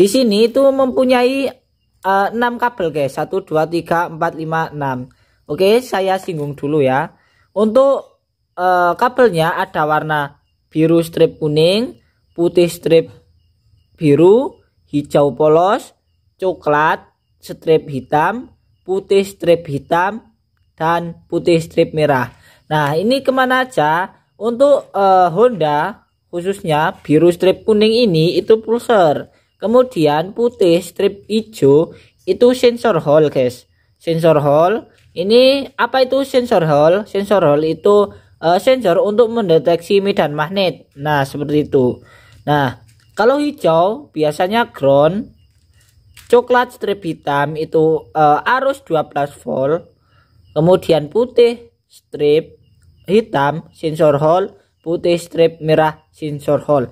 Di sini itu mempunyai uh, eh, 6 kabel guys. 1, 2, 3, 4, 5, 6. Oke saya singgung dulu ya. Untuk uh, kabelnya ada warna biru strip kuning, putih strip biru, hijau polos, coklat, strip hitam, putih strip hitam, dan putih strip merah. Nah ini kemana aja? Untuk uh, Honda khususnya biru strip kuning ini itu pulser kemudian putih strip hijau itu sensor hole guys sensor hole ini apa itu sensor hole sensor hole itu uh, sensor untuk mendeteksi medan magnet nah seperti itu nah kalau hijau biasanya ground coklat strip hitam itu uh, arus 12 volt kemudian putih strip hitam sensor hole putih strip merah sensor hole